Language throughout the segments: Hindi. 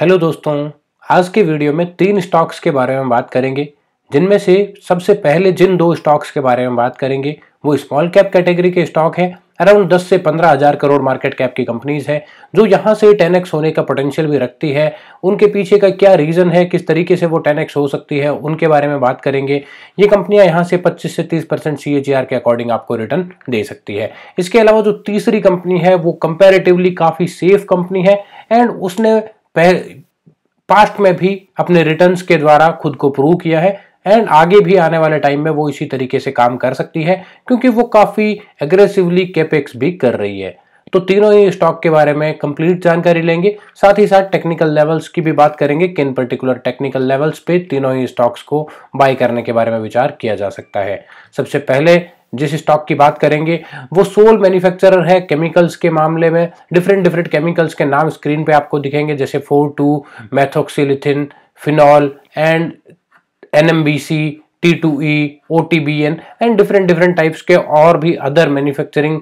हेलो दोस्तों आज के वीडियो में तीन स्टॉक्स के बारे में बात करेंगे जिनमें से सबसे पहले जिन दो स्टॉक्स के बारे में बात करेंगे वो स्मॉल कैप कैटेगरी के स्टॉक हैं अराउंड 10 से 15 हजार करोड़ मार्केट कैप की कंपनीज हैं जो यहाँ से टेनेक्स होने का पोटेंशियल भी रखती है उनके पीछे का क्या रीज़न है किस तरीके से वो 10x हो सकती है उनके बारे में बात करेंगे ये कंपनियाँ यहाँ से 25 से 30 परसेंट सी के अकॉर्डिंग आपको रिटर्न दे सकती है इसके अलावा जो तीसरी कंपनी है वो कंपेरेटिवली काफ़ी सेफ कंपनी है एंड उसने पास्ट में भी अपने रिटर्न्स के द्वारा खुद को प्रूव किया है एंड आगे भी आने वाले टाइम में वो इसी तरीके से काम कर सकती है क्योंकि वो काफ़ी एग्रेसिवली कैपेक्स भी कर रही है तो तीनों ही स्टॉक के बारे में कंप्लीट जानकारी लेंगे साथ ही साथ टेक्निकल लेवल्स की भी बात करेंगे किन पर्टिकुलर टेक्निकल लेवल्स पे तीनों ही स्टॉक्स को बाय करने के बारे में विचार किया जा सकता है सबसे पहले जिस स्टॉक की बात करेंगे वो सोल मैन्युफैक्चरर है केमिकल्स के मामले में डिफरेंट डिफरेंट केमिकल्स के नाम स्क्रीन पे आपको दिखेंगे जैसे four two methoxyethyl phenol and N M B C T two E O T B N and different different types के और भी अदर मैन्युफैक्चरिंग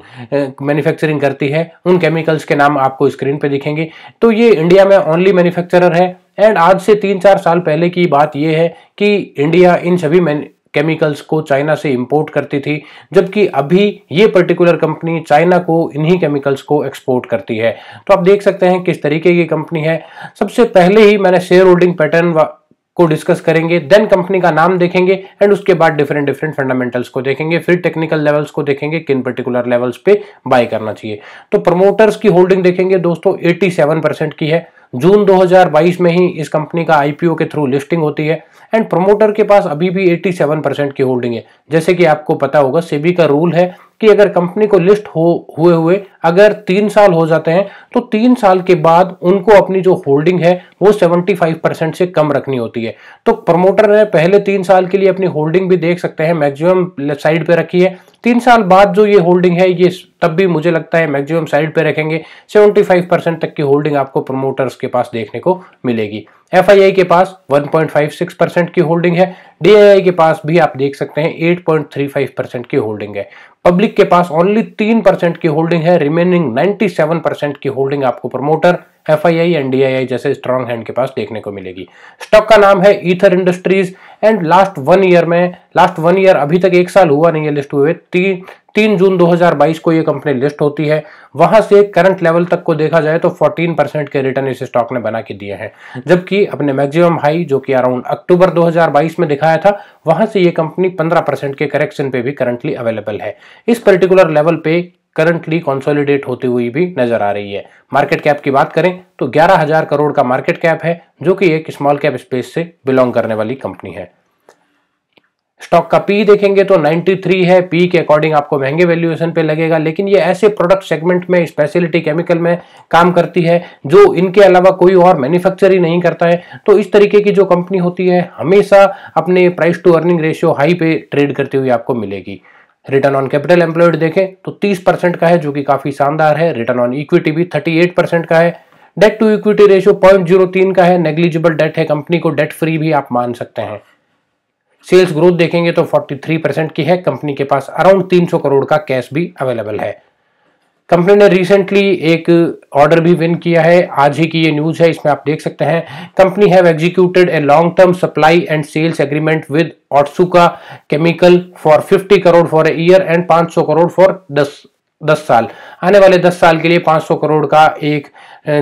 मैन्युफैक्चरिंग करती है उन केमिकल्स के नाम आपको स्क्रीन पे दिखेंगे तो ये इंडिया में ओनली मैन्युफैक्चरर है एंड आज से तीन चार साल पहले की बात यह है कि इंडिया इन सभी केमिकल्स को चाइना से इंपोर्ट करती थी जबकि अभी ये पर्टिकुलर कंपनी चाइना को इन्हीं केमिकल्स को एक्सपोर्ट करती है तो आप देख सकते हैं किस तरीके की कंपनी है सबसे पहले ही मैंने शेयर होल्डिंग पैटर्न को डिस्कस करेंगे देन कंपनी का नाम देखेंगे एंड उसके बाद डिफरेंट डिफरेंट फंडामेंटल्स को देखेंगे फिर टेक्निकल लेवल्स को देखेंगे किन पर्टिकुलर लेवल्स पे बाय करना चाहिए तो प्रमोटर्स की होल्डिंग देखेंगे दोस्तों 87 परसेंट की है जून 2022 में ही इस कंपनी का आईपीओ के थ्रू लिस्टिंग होती है एंड प्रमोटर के पास अभी भी 87 परसेंट की होल्डिंग है जैसे कि आपको पता होगा सेबी का रूल है कि अगर कंपनी को लिस्ट हो हुए हुए अगर तीन साल हो जाते हैं तो तीन साल के बाद उनको अपनी जो होल्डिंग है वो 75 परसेंट से कम रखनी होती है तो प्रमोटर ने पहले तीन साल के लिए अपनी होल्डिंग भी देख सकते हैं मैक्सिमम साइड पे रखी है तीन साल बाद जो ये होल्डिंग है ये तब भी मुझे लगता है मैक्सिमम साइड पे रखेंगे 75 परसेंट तक की होल्डिंग आपको प्रमोटर्स के पास देखने को मिलेगी एफ के पास 1.56 परसेंट की होल्डिंग है डी के पास भी आप देख सकते हैं 8.35 परसेंट की होल्डिंग है पब्लिक के पास ओनली तीन परसेंट की होल्डिंग है रिमेनिंग 97 परसेंट की होल्डिंग आपको promoter F I I and D I I जैसे स्ट्रॉन्ग हैंड के पास देखने को मिलेगी स्टॉक का नाम है Ether Industries and last one year में लास्ट वन ईयर अभी तक एक साल हुआ नहीं है लिस्ट हुए तीन तीन जून 2022 को ये कंपनी लिस्ट होती है वहां से करंट लेवल तक को देखा जाए तो 14 परसेंट के रिटर्न इस स्टॉक ने बना के दिए हैं जबकि अपने मैक्सिमम हाई जो कि अराउंड अक्टूबर 2022 में दिखाया था वहां से ये कंपनी 15 परसेंट के करेक्शन पे भी करंटली अवेलेबल है इस पर्टिकुलर लेवल पे करंटली कंसोलिडेट होती हुई भी नजर आ रही है मार्केट कैप की बात करें तो 11000 करोड़ का मार्केट कैप है जो कि एक स्मॉल कैप स्पेस से बिलोंग करने वाली कंपनी है स्टॉक का पी देखेंगे तो 93 है पी के अकॉर्डिंग आपको महंगे वैल्यूएशन पे लगेगा लेकिन ये ऐसे प्रोडक्ट सेगमेंट में स्पेशलिटी केमिकल में काम करती है जो इनके अलावा कोई और मैन्युफैक्चर ही नहीं करता है तो इस तरीके की जो कंपनी होती है हमेशा अपने price to earning ratio high पे ट्रेड करती हुई आपको मिलेगी रिटर्न ऑन कैपिटल एम्प्लॉयड देखें तो तीस परसेंट का है जो कि काफी शानदार है रिटर्न ऑन इक्विटी भी थर्टी एट परसेंट का है debt to equity ratio point zero तीन का है नेग्लिजिबल डेट है कंपनी को डेट फ्री भी आप मान सकते हैं सेल्स ग्रोथ देखेंगे तो 43 परसेंट की है कंपनी के पास अराउंड 300 करोड़ का कैश भी अवेलेबल है कंपनी ने रिसेंटली एक ऑर्डर भी विन किया है आज ही की ये न्यूज है इसमें आप देख सकते हैं company have executed a long term supply and sales agreement with Otsuka chemical for 50 crore for a year and 500 crore for 10 10 साल आने वाले 10 साल के लिए 500 करोड़ का एक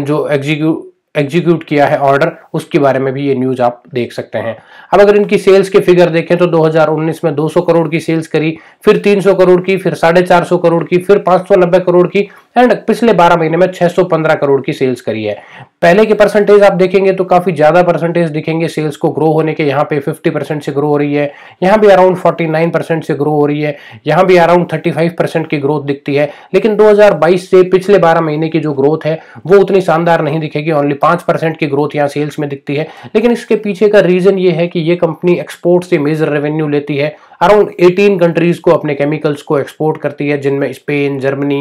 जो एग्जीक्यू एग्जीक्यूट किया है ऑर्डर उसके बारे में भी ये न्यूज आप देख सकते हैं अब अगर इनकी सेल्स के फिगर देखें तो 2019 में 200 करोड़ की सेल्स करी फिर 300 करोड़ की फिर साढ़े चार करोड़ की फिर 590 करोड़ की एंड पिछले 12 महीने में 615 करोड़ की सेल्स करी है पहले के परसेंटेज आप देखेंगे तो काफ़ी ज़्यादा परसेंटेज दिखेंगे सेल्स को ग्रो होने के यहाँ पे 50 परसेंट से ग्रो हो रही है यहाँ भी अराउंड 49 परसेंट से ग्रो हो रही है यहाँ भी अराउंड 35 परसेंट की ग्रोथ दिखती है लेकिन 2022 से पिछले 12 महीने की जो ग्रोथ है वो उतनी शानदार नहीं दिखेगी ओनली पाँच परसेंट की ग्रोथ यहाँ सेल्स में दिखती है लेकिन इसके पीछे का रीज़न ये है कि ये कंपनी एक्सपोर्ट से मेजर रेवेन्यू लेती है अराउंड 18 कंट्रीज को अपने केमिकल्स को एक्सपोर्ट करती है जिनमें स्पेन जर्मनी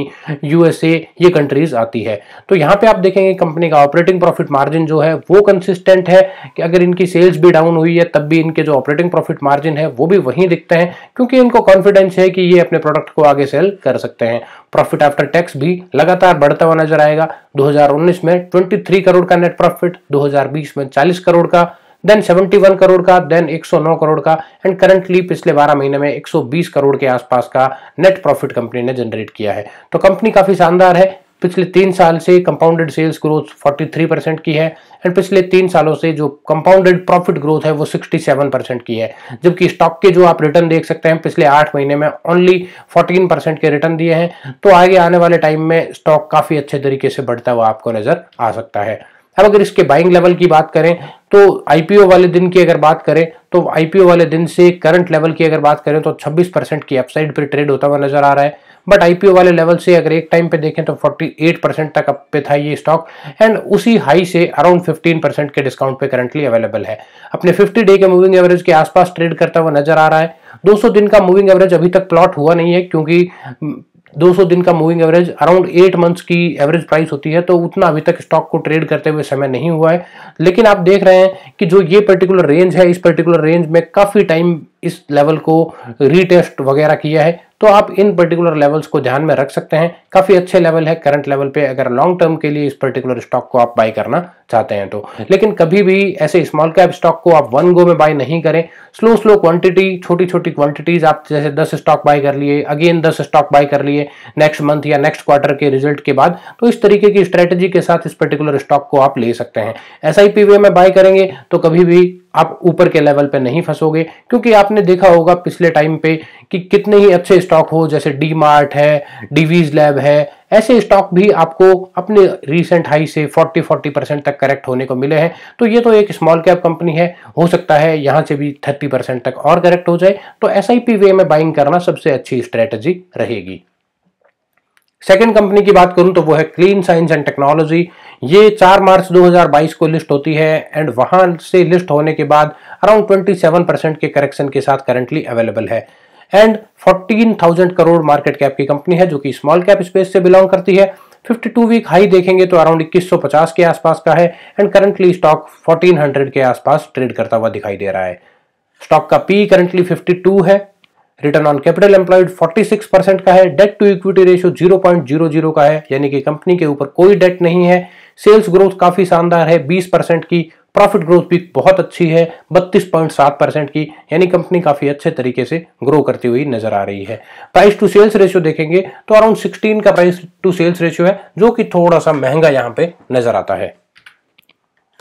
यूएसए ये कंट्रीज आती है तो यहाँ पे आप देखेंगे कंपनी का ऑपरेटिंग प्रॉफिट मार्जिन जो है वो कंसिस्टेंट है कि अगर इनकी सेल्स भी डाउन हुई है तब भी इनके जो ऑपरेटिंग प्रॉफिट मार्जिन है वो भी वहीं दिखते हैं क्योंकि इनको कॉन्फिडेंस है कि ये अपने प्रोडक्ट को आगे सेल कर सकते हैं प्रॉफिट आफ्टर टैक्स भी लगातार बढ़ता हुआ नजर आएगा 2019 में 23 करोड़ का नेट प्रॉफिट 2020 में 40 करोड़ का देन 71 करोड़ का देन 109 करोड़ का एंड करंटली पिछले 12 महीने में 120 करोड़ के आसपास का नेट प्रॉफिट कंपनी ने जनरेट किया है तो कंपनी काफी शानदार है पिछले तीन साल से कंपाउंडेड सेल्स ग्रोथ 43 परसेंट की है एंड पिछले तीन सालों से जो कंपाउंडेड प्रॉफिट ग्रोथ है वो 67 परसेंट की है जबकि स्टॉक के जो आप रिटर्न देख सकते हैं पिछले आठ महीने में ओनली 14 परसेंट के रिटर्न दिए हैं तो आगे आने वाले टाइम में स्टॉक काफ़ी अच्छे तरीके से बढ़ता हुआ आपको नज़र आ सकता है अब अगर इसके बाइंग लेवल की बात करें तो आईपीओ वाले दिन की अगर बात करें तो आईपीओ वाले दिन से करंट लेवल की अगर बात करें तो 26 परसेंट की अपसाइड पर ट्रेड होता हुआ नजर आ रहा है बट आईपीओ वाले लेवल से अगर एक टाइम पे देखें तो 48 परसेंट तक अप पे था ये स्टॉक एंड उसी हाई से अराउंड 15 परसेंट के डिस्काउंट पे करंटली अवेलेबल है अपने 50 डे के मूविंग एवरेज के आसपास ट्रेड करता हुआ नजर आ रहा है 200 दिन का मूविंग एवरेज अभी तक प्लॉट हुआ नहीं है क्योंकि 200 दिन का moving average around eight months की एवरेज प्राइस होती है तो उतना अभी तक स्टॉक को ट्रेड करते हुए समय नहीं हुआ है लेकिन आप देख रहे हैं कि जो ये पर्टिकुलर रेंज है इस पर्टिकुलर रेंज में काफ़ी टाइम इस लेवल को रीटेस्ट वगैरह किया है तो आप इन पर्टिकुलर लेवल्स को ध्यान में रख सकते हैं काफ़ी अच्छे लेवल है करंट लेवल पे अगर लॉन्ग टर्म के लिए इस पर्टिकुलर स्टॉक को आप बाई करना चाहते हैं तो लेकिन कभी भी ऐसे स्मॉल कैप स्टॉक को आप वन गो में बाय नहीं करें स्लो स्लो क्वांटिटी छोटी छोटी क्वांटिटीज आप जैसे दस स्टॉक बाय कर लिए अगेन दस स्टॉक बाय कर लिए नेक्स्ट मंथ या नेक्स्ट क्वार्टर के रिजल्ट के बाद तो इस तरीके की स्ट्रेटेजी के साथ इस पर्टिकुलर स्टॉक को आप ले सकते हैं एस वे में बाय करेंगे तो कभी भी आप ऊपर के लेवल पे नहीं फंसोगे क्योंकि आपने देखा होगा पिछले टाइम पे कि कितने ही अच्छे स्टॉक हो जैसे डी मार्ट है डीवीज लैब है ऐसे स्टॉक भी आपको अपने रीसेंट हाई से 40 40 परसेंट तक करेक्ट होने को मिले हैं तो ये तो एक स्मॉल कैप कंपनी है हो सकता है यहाँ से भी 30 परसेंट तक और करेक्ट हो जाए तो एस वे में बाइंग करना सबसे अच्छी स्ट्रेटजी रहेगी सेकेंड कंपनी की बात करूं तो वो है क्लीन साइंस एंड टेक्नोलॉजी ये 4 मार्च 2022 को लिस्ट होती है एंड वहां से लिस्ट होने के बाद अराउंड 27 परसेंट के करेक्शन के साथ करंटली अवेलेबल है एंड 14,000 करोड़ मार्केट कैप की कंपनी है जो कि स्मॉल कैप स्पेस से बिलोंग करती है 52 वीक हाई देखेंगे तो अराउंड 2150 के आसपास का है एंड करंटली स्टॉक 1400 के आसपास ट्रेड करता हुआ दिखाई दे रहा है स्टॉक का पी करंटली 52 है return on capital employed 46 percent का है डेट टू इक्विटी रेशियो 0.00 का है यानी कि कंपनी के ऊपर कोई डेट नहीं है सेल्स ग्रोथ काफ़ी शानदार है 20 परसेंट की प्रॉफिट ग्रोथ भी बहुत अच्छी है 32.7 परसेंट की यानी कंपनी काफ़ी अच्छे तरीके से ग्रो करती हुई नजर आ रही है प्राइस टू सेल्स रेशियो देखेंगे तो अराउंड 16 का प्राइस टू सेल्स रेशियो है जो कि थोड़ा सा महंगा यहाँ पे नजर आता है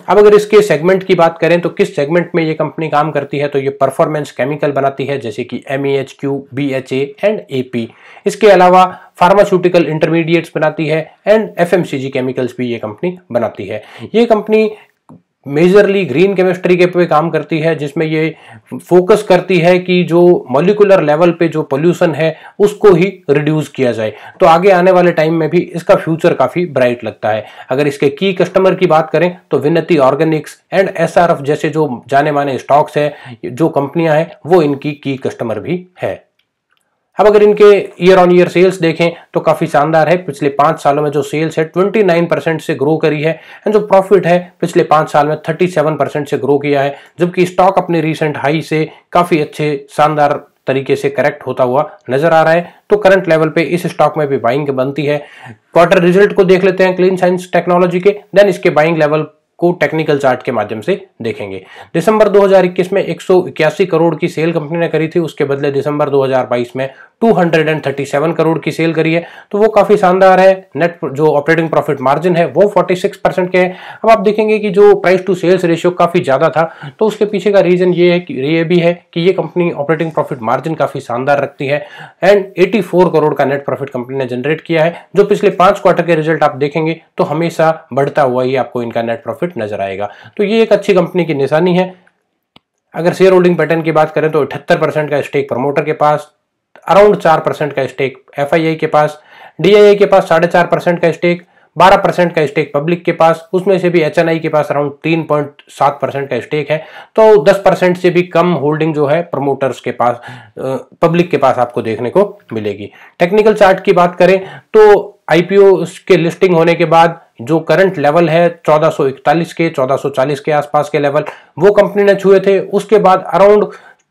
अब अगर इसके सेगमेंट की बात करें तो किस सेगमेंट में ये कंपनी काम करती है तो ये परफॉर्मेंस केमिकल बनाती है जैसे कि M E H Q B H A and A P इसके अलावा फार्मास्यूटिकल इंटरमीडिएट्स बनाती है and F M C G chemicals भी ये कंपनी बनाती है ये कंपनी मेजरली ग्रीन केमिस्ट्री के पे काम करती है जिसमें ये फोकस करती है कि जो मोलिकुलर लेवल पे जो पोल्यूशन है उसको ही रिड्यूस किया जाए तो आगे आने वाले टाइम में भी इसका फ्यूचर काफ़ी ब्राइट लगता है अगर इसके की कस्टमर की बात करें तो विनती ऑर्गेनिक्स एंड एस जैसे जो जाने माने स्टॉक्स है जो कंपनियां हैं वो इनकी की कस्टमर भी है अब अगर इनके ईयर ऑन ईयर सेल्स देखें तो काफ़ी शानदार है पिछले पांच सालों में जो सेल्स है 29 परसेंट से ग्रो करी है एंड जो प्रॉफिट है पिछले पांच साल में 37 परसेंट से ग्रो किया है जबकि स्टॉक अपने रीसेंट हाई से काफ़ी अच्छे शानदार तरीके से करेक्ट होता हुआ नजर आ रहा है तो करंट लेवल पे इस स्टॉक में भी बाइंग बनती है क्वार्टर रिजल्ट को देख लेते हैं क्लीन साइंस टेक्नोलॉजी के देन इसके बाइंग लेवल को टेक्निकल चार्ट के माध्यम से देखेंगे दिसंबर 2021 में एक करोड़ की सेल कंपनी ने करी थी उसके बदले दिसंबर 2022 में 237 करोड़ की सेल करी है तो वो काफ़ी शानदार है नेट जो ऑपरेटिंग प्रॉफिट मार्जिन है वो 46 परसेंट के हैं अब आप देखेंगे कि जो प्राइस टू सेल्स रेशियो काफ़ी ज़्यादा था तो उसके पीछे का रीज़न ये है कि ये भी है कि ये कंपनी ऑपरेटिंग प्रॉफिट मार्जिन काफ़ी शानदार रखती है एंड 84 करोड़ का नेट प्रॉफिट कंपनी ने जनरेट किया है जो पिछले पांच क्वार्टर के रिजल्ट आप देखेंगे तो हमेशा बढ़ता हुआ ही आपको इनका नेट प्रॉफिट प्रॉफिट नजर आएगा तो ये एक अच्छी कंपनी की निशानी है अगर शेयर होल्डिंग पैटर्न की बात करें तो अठहत्तर परसेंट का स्टेक प्रमोटर के पास अराउंड चार परसेंट का स्टेक एफ के पास डी के पास साढ़े चार परसेंट का स्टेक बारह परसेंट का स्टेक पब्लिक के पास उसमें से भी एच के पास अराउंड तीन पॉइंट सात परसेंट का स्टेक है तो दस परसेंट से भी कम होल्डिंग जो है प्रमोटर्स के पास पब्लिक के पास आपको देखने को मिलेगी टेक्निकल चार्ट की बात करें तो आईपीओ के लिस्टिंग होने के बाद जो करंट लेवल है 1441 के 1440 के आसपास के लेवल वो कंपनी ने छुए थे उसके बाद अराउंड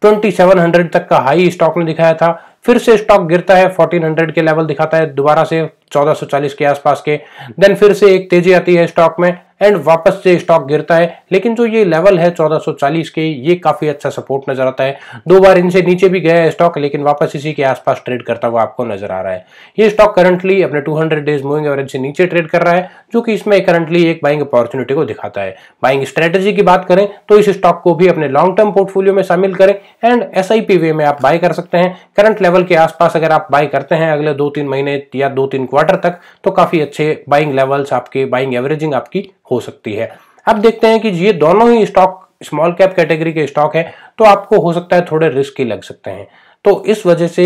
2700 तक का हाई स्टॉक ने दिखाया था फिर से स्टॉक गिरता है 1400 के लेवल दिखाता है दोबारा से 1440 के आसपास के देन फिर से एक तेजी आती है स्टॉक में एंड वापस से स्टॉक गिरता है लेकिन जो ये लेवल है 1440 के ये काफी अच्छा सपोर्ट नजर आता है दो बार इनसे नीचे भी गया है स्टॉक लेकिन वापस इसी के आसपास ट्रेड करता हुआ आपको नजर आ रहा है ये स्टॉक करंटली अपने 200 डेज मूविंग एवरेज से नीचे ट्रेड कर रहा है जो कि इसमें करंटली एक बाइंग अपॉर्चुनिटी को दिखाता है बाइंग स्ट्रेटेजी की बात करें तो इस स्टॉक को भी अपने लॉन्ग टर्म पोर्टफोलियो में शामिल करें एंड एस वे में आप बाय कर सकते हैं करंट लेवल के आसपास अगर आप बाय करते हैं अगले दो तीन महीने या दो तीन क्वार्टर तक तो काफी अच्छे बाइंग लेवल्स आपके बाइंग एवरेजिंग आपकी हो सकती है अब देखते हैं कि ये दोनों ही स्टॉक स्मॉल कैप कैटेगरी के स्टॉक है तो आपको हो सकता है थोड़े रिस्क ही लग सकते हैं तो इस वजह से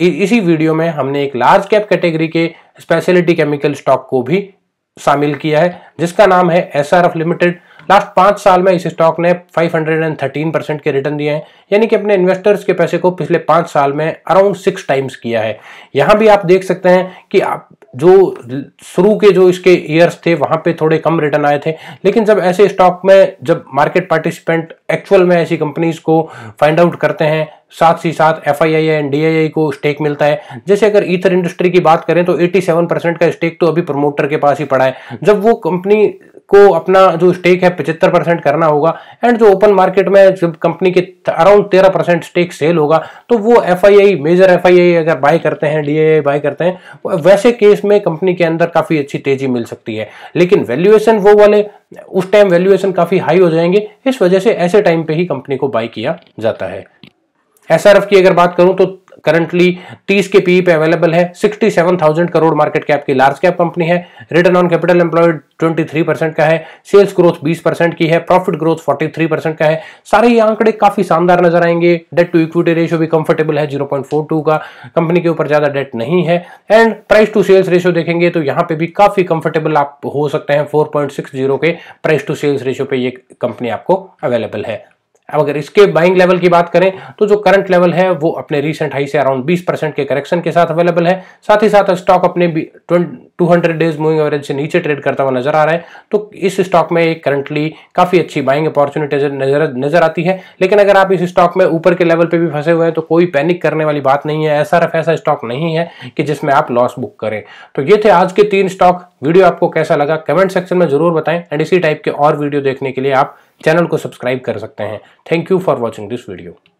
इसी वीडियो में हमने एक लार्ज कैप कैटेगरी के स्पेशलिटी केमिकल स्टॉक को भी शामिल किया है जिसका नाम है एस लिमिटेड लास्ट पांच साल में इस स्टॉक ने 513 परसेंट के रिटर्न दिए हैं यानी कि अपने इन्वेस्टर्स के पैसे को पिछले पांच साल में अराउंड सिक्स टाइम्स किया है यहां भी आप देख सकते हैं कि आप जो शुरू के जो इसके ईयर्स थे वहां पे थोड़े कम रिटर्न आए थे लेकिन जब ऐसे स्टॉक में जब मार्केट पार्टिसिपेंट एक्चुअल में ऐसी कंपनीज को फाइंड आउट करते हैं साथ ही साथ F I I and D I I को स्टेक मिलता है जैसे अगर ईथर इंडस्ट्री की बात करें तो 87 परसेंट का स्टेक तो अभी प्रमोटर के पास ही पड़ा है जब वो कंपनी को अपना जो स्टेक है पचहत्तर परसेंट करना होगा एंड जो ओपन मार्केट में जब कंपनी के अराउंड तेरह परसेंट स्टेक सेल होगा तो वो एफ मेजर एफ अगर बाय करते हैं डी बाय करते हैं वैसे केस में कंपनी के अंदर काफ़ी अच्छी तेजी मिल सकती है लेकिन वैल्यूएशन वो वाले उस टाइम वैल्यूएशन काफ़ी हाई हो जाएंगे इस वजह से ऐसे टाइम पे ही कंपनी को बाय किया जाता है एस की अगर बात करूं तो करंटली 30 के पीई e पे अवेलेबल है 67,000 करोड़ मार्केट कैप की लार्ज कैप कंपनी है return on capital employed 23 percent का है सेल्स ग्रोथ 20 परसेंट की है प्रॉफिट ग्रोथ 43 परसेंट का है सारे ये आंकड़े काफी शानदार नजर आएंगे डेट टू इक्विटी रेशियो भी कंफर्टेबल है 0.42 का कंपनी के ऊपर ज्यादा डेट नहीं है and price to sales ratio देखेंगे तो यहाँ पे भी काफी कंफर्टेबल आप हो सकते हैं 4.60 के प्राइस टू सेल्स रेशियो पे ये कंपनी आपको अवेलेबल है अब अगर इसके बाइंग लेवल की बात करें तो जो करंट लेवल है वो अपने रीसेंट हाई से अराउंड 20 परसेंट के करेक्शन के साथ अवेलेबल है साथ ही साथ स्टॉक अपने 200 डेज मूविंग एवरेज से नीचे ट्रेड करता हुआ नजर आ रहा है तो इस स्टॉक में एक करंटली काफ़ी अच्छी बाइंग अपॉर्चुनिटी नजर नजर आती है लेकिन अगर आप इस स्टॉक में ऊपर के लेवल पर भी फंसे हुए हैं तो कोई पैनिक करने वाली बात नहीं है ऐसा रफ ऐसा स्टॉक नहीं है कि जिसमें आप लॉस बुक करें तो ये थे आज के तीन स्टॉक वीडियो आपको कैसा लगा कमेंट सेक्शन में जरूर बताएं एंड इसी टाइप के और वीडियो देखने के लिए आप चैनल को सब्सक्राइब कर सकते हैं thank you for watching this video